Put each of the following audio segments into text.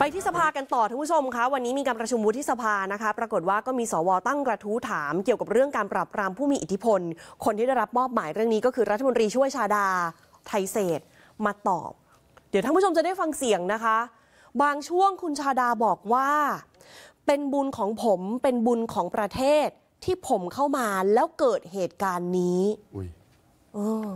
ไปที่สภากันต่อท่านผู้ชมคะวันนี้มีการประชุมวุฒิสภานะคะ ปรากฏว่าก็มีสวตั้งกระทู้ถามเกี่ยวกับเรื่องการปรับปรามผู้มีอิทธิพลคนที่ได้รับมอบหมายเรื่องนี้ก็คือรัฐมนตรีช่วยชาดา ไทยเศษมาตอบ เดี๋ยวท่านผู้ชมจะได้ฟังเสียงนะคะ บางช่วงคุณชาดาบอกว่า เป็นบุญของผมเป็นบุญของประเทศที่ผมเข้ามาแล้วเกิดเหตุการณ์นี้อุ้ยเออ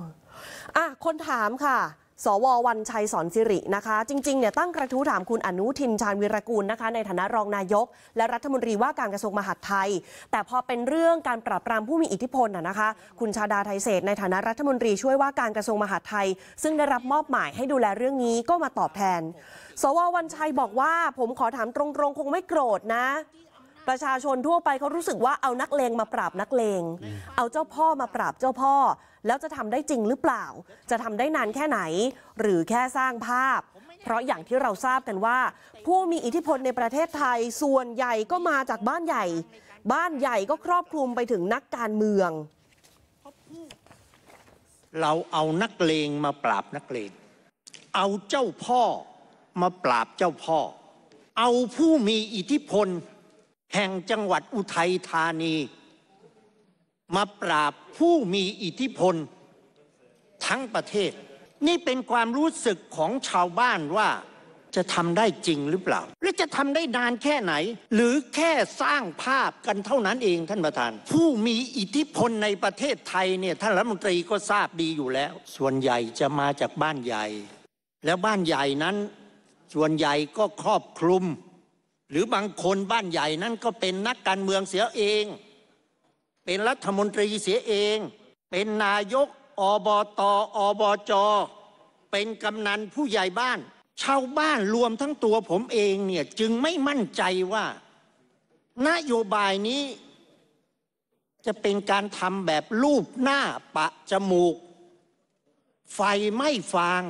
อ่ะคนถามค่ะสววันชัย สอนสิรินะคะจริงๆเนี่ยตั้งกระทู้ถามคุณอนุทินชาญวิรกูลนะคะ ในฐานะรองนายก และรัฐมนตรีว่าการกระทรวงมหาดไทย แต่พอเป็นเรื่องการปราบปรามผู้มีอิทธิพลนะคะ คุณชาดาไทยเศษในฐานะรัฐมนตรีช่วยว่าการกระทรวงมหาดไทย ซึ่งได้รับมอบหมายให้ดูแลเรื่องนี้ก็มาตอบแทน สววันชัยบอกว่าผมขอถามตรงๆคงไม่โกรธนะประชาชนทั่วไปเขารู้สึกว่าเอานักเลงมาปราบนักเลง เอาเจ้าพ่อมาปราบเจ้าพ่อ แล้วจะทำได้จริงหรือเปล่า จะทำได้นานแค่ไหนหรือแค่สร้างภาพ เพราะอย่างที่เราทราบกันว่า ผู้มีอิทธิพลในประเทศไทยส่วนใหญ่ก็มาจากบ้านใหญ่ บ้านใหญ่ก็ครอบคลุมไปถึงนักการเมือง เราเอานักเลงมาปราบนักเลง เอาเจ้าพ่อมาปราบเจ้าพ่อ เอาผู้มีอิทธิพลแห่งจังหวัดอุทัยธานี มาปราบผู้มีอิทธิพลทั้งประเทศ นี่เป็นความรู้สึกของชาวบ้านว่าจะทำได้จริงหรือเปล่าและจะทำได้นานแค่ไหน หรือแค่สร้างภาพกันเท่านั้น เองท่านประธาน ผู้มีอิทธิพลในประเทศไทยเนี่ยท่านรัฐมนตรีก็ทราบดีอยู่แล้ว ส่วนใหญ่จะมาจากบ้านใหญ่แล้วบ้านใหญ่นั้น ส่วนใหญ่ก็ครอบคลุมหรือบางคนบ้านใหญ่นั่นก็เป็นนักการเมืองเสียเอง เป็นรัฐมนตรีเสียเอง เป็นนายกอบตอบจ เป็นกำนันผู้ใหญ่บ้าน ชาวบ้านรวมทั้งตัวผมเองเนี่ยจึงไม่มั่นใจว่านโยบายนี้จะเป็นการทำแบบรูปหน้าปะจมูก ไฟไม่ฟาง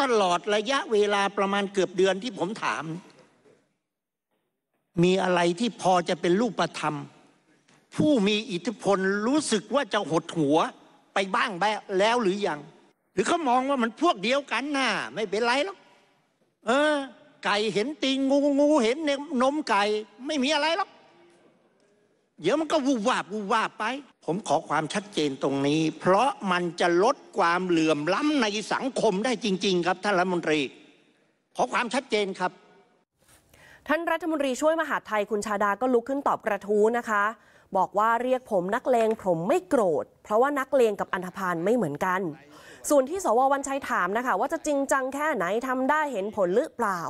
ตลอดระยะเวลาประมาณเกือบเดือนที่ผมถามมีอะไรที่พอจะเป็นรูปธรรม ผู้มีอิทธิพลรู้สึกว่าจะหดหัวไปบ้างแล้วหรือยังหรือเขามองว่ามันพวกเดียวกันน่ะไม่เป็นไรหรอกเออ ไก่เห็นตีงงูงูเห็นนมไก่ ไม่มีอะไรหรอกเดี๋ยวมันก็วูบวาบวูบวาบไป ผมขอความชัดเจนตรงนี้ เพราะมันจะลดความเหลื่อมล้ำในสังคมได้จริง ๆ ครับท่านรัฐมนตรี ขอความชัดเจนครับท่านรัฐมนตรีช่วยมหาไทยคุณชาดาก็ลุกขึ้นตอบกระทู้นะคะ บอกว่าเรียกผมนักเลงผมไม่โกรธ เพราะว่านักเลงกับอันธพาลไม่เหมือนกัน ส่วนที่สววันชัยถามนะคะ ว่าจะจริงจังแค่ไหนทำได้เห็นผลหรือเปล่า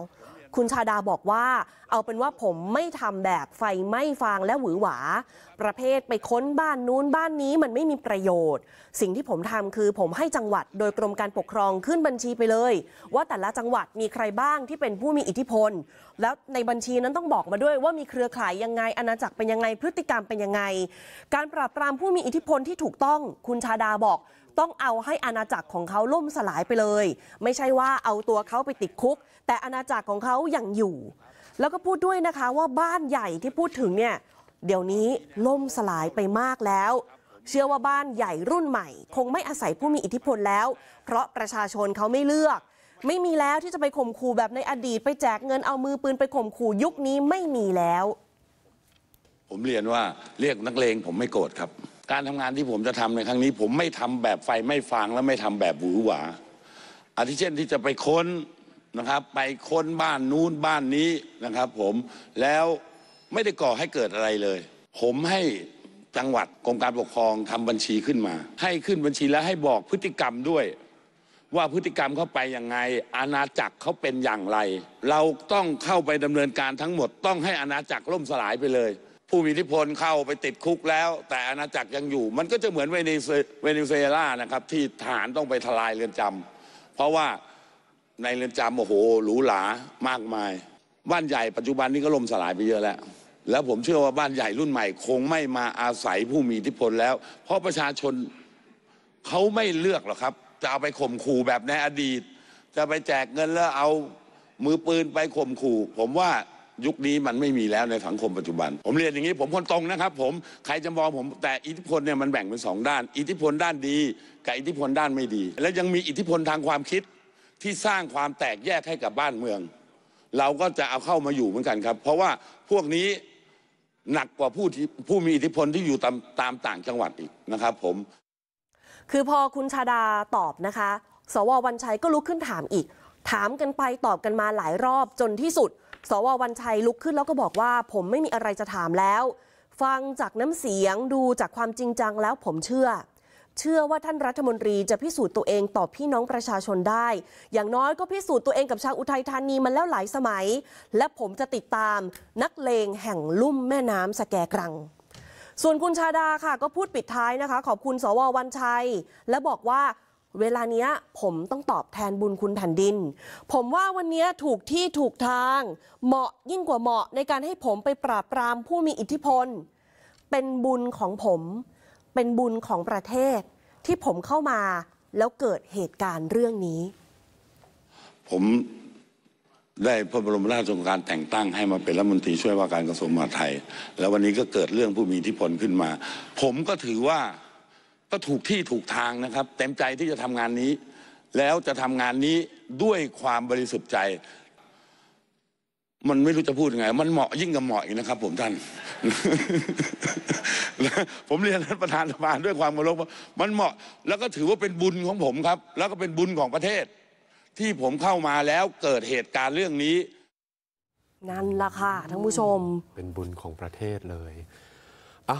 คุณชาดาบอกว่าเอาเป็นว่าผมไม่ทำแบบไฟไม่ฟางและหวือหวา ประเภทไปค้นบ้านนู้นบ้านนี้มันไม่มีประโยชน์ สิ่งที่ผมทำคือผมให้จังหวัดโดยกรมการปกครองขึ้นบัญชีไปเลย ว่าแต่ละจังหวัดมีใครบ้างที่เป็นผู้มีอิทธิพลแล้วในบัญชีนั้นต้องบอกมาด้วยว่ามีเครือข่ายยังไงอาณาจักรเป็นยังไงพฤติกรรมเป็นยังไงการปราบปรามผู้มีอิทธิพลที่ถูกต้อง คุณชาดาบอกต้องเอาให้อาณาจักรของเขาล่มสลายไปเลย ไม่ใช่ว่าเอาตัวเขาไปติดคุก แต่อาณาจักรของเขายังอยู่ แล้วก็พูดด้วยนะคะว่าบ้านใหญ่ที่พูดถึงเนี่ย เดี๋ยวนี้ล่มสลายไปมากแล้ว เชื่อว่าบ้านใหญ่รุ่นใหม่ คงไม่อาศัยผู้มีอิทธิพลแล้ว เพราะประชาชนเขาไม่เลือก ไม่มีแล้วที่จะไปข่มขู่ แบบในอดีตไปแจกเงินเอามือปืนไปข่มขู่ยุคนี้ไม่มีแล้ว ผมเรียนว่าเรียกนักเลงผมไม่โกรธครับการทำงานที่ผมจะทำในครั้งนี้ผมไม่ทำแบบไฟไม่ฟางและไม่ทำแบบหวือหวา อาทิเช่นที่จะไปค้นนะครับไปค้นบ้านนู้นบ้านนี้นะครับ ผมแล้วไม่ได้ก่อให้เกิดอะไรเลย ผมให้จังหวัดกรมการปกครองทำบัญชีขึ้นมา ให้ขึ้นบัญชีแล้วให้บอกพฤติกรรมด้วย ว่าพฤติกรรมเข้าไปยังไงอาณาจักรเขาเป็นอย่างไร เราต้องเข้าไปดำเนินการทั้งหมด ต้องให้อาณาจักรล่มสลายไปเลยผู้มีอิทธิพลเข้าไปติดคุกแล้ว แต่อาณาจักรยังอยู่มันก็จะเหมือนเวเนซุเวเนซุเอลานะครับ ที่ทหารต้องไปทลายเรือนจำ เพราะว่าในเรือนจำโอ้โหหรูหรามากมาย บ้านใหญ่ปัจจุบันนี้ก็ล่มสลายไปเยอะแล้ว แล้วผมเชื่อว่าบ้านใหญ่รุ่นใหม่คง ไม่มาอาศัยผู้มีอิทธิพลแล้ว เพราะประชาชนเขาไม่เลือกหรอกครับ จะเอาไปข่มขู่แบบในอดีต จะไปแจกเงินแล้วเอามือปืนไปข่มขู่ผมว่ายุคนี้มันไม่มีแล้วในสังคมปัจจุบัน ผมเรียนอย่างนี้ผมคนตรงนะครับ ผมใครจะมองผม แต่อิทธิพลเนี่ยมันแบ่งเป็นสองด้าน อิทธิพลด้านดีกับอิทธิพลด้านไม่ดี แล้วยังมีอิทธิพลทางความคิด ที่สร้างความแตกแยกให้กับบ้านเมือง เราก็จะเอาเข้ามาอยู่เหมือนกันครับ เพราะว่าพวกนี้ หนักกว่าผู้ที่ผู้มีอิทธิพลที่อยู่ตามตามต่างจังหวัดอีกนะครับผมคือพอคุณชาดาตอบนะคะสววันชัยก็ลุกขึ้นถามอีก ถามกันไปตอบกันมาหลายรอบจนที่สุดสววันชัยลุกขึ้นแล้วก็บอกว่าผมไม่มีอะไรจะถามแล้ว ฟังจากน้ำเสียงดูจากความจริงจังแล้วผมเชื่อ เชื่อว่าท่านรัฐมนตรีจะพิสูจน์ตัวเองต่อพี่น้องประชาชนได้ อย่างน้อยก็พิสูจน์ตัวเองกับชาวอุทัยธานีมาแล้วหลายสมัย และผมจะติดตามนักเลง แห่งลุ่มแม่น้ำสแกกรัง ส่วนคุณชาดาค่ะก็พูดปิดท้ายนะคะ ขอบคุณสววันชัย และบอกว่าเวลาเนี้ยผมต้องตอบแทนบุญคุณแผ่นดิน ผมว่าวันนี้ถูกที่ถูกทาง เหมาะยิ่งกว่าเหมาะในการให้ผมไปปราบปรามผู้มีอิทธิพลเป็นบุญของผมเป็นบุญของประเทศที่ผมเข้ามาแล้วเกิดเหตุการณ์เรื่องนี้ ผมได้พระบรมราชโองการแต่งตั้ง ให้มาเป็นรัฐมนตรีช่วยว่าการกระทรวงมหาดไทย แล้ววันนี้ก็เกิดเรื่องผู้มีอิทธิพลขึ้นมา ผมก็ถือว่าก็ถูกที่ถูกทางนะครับ เต็มใจที่จะทำงานนี้ แล้วจะทำงานนี้ด้วยความบริสุทธิ์ใจมันไม่รู้จะพูดยังไง มันเหมาะยิ่งกับเหมาะอีกนะครับ ผมท่านผมเรียนท่านประธานสภาด้วยความเคารพว่ามันเหมาะ แล้วก็ถือว่าเป็นบุญของผมครับ แล้วก็เป็นบุญของประเทศ ที่ผมเข้ามาแล้วเกิดเหตุการณ์เรื่องนี้ นั่นล่ะค่ะท่านผู้ชม เป็นบุญของประเทศเลยเอ้า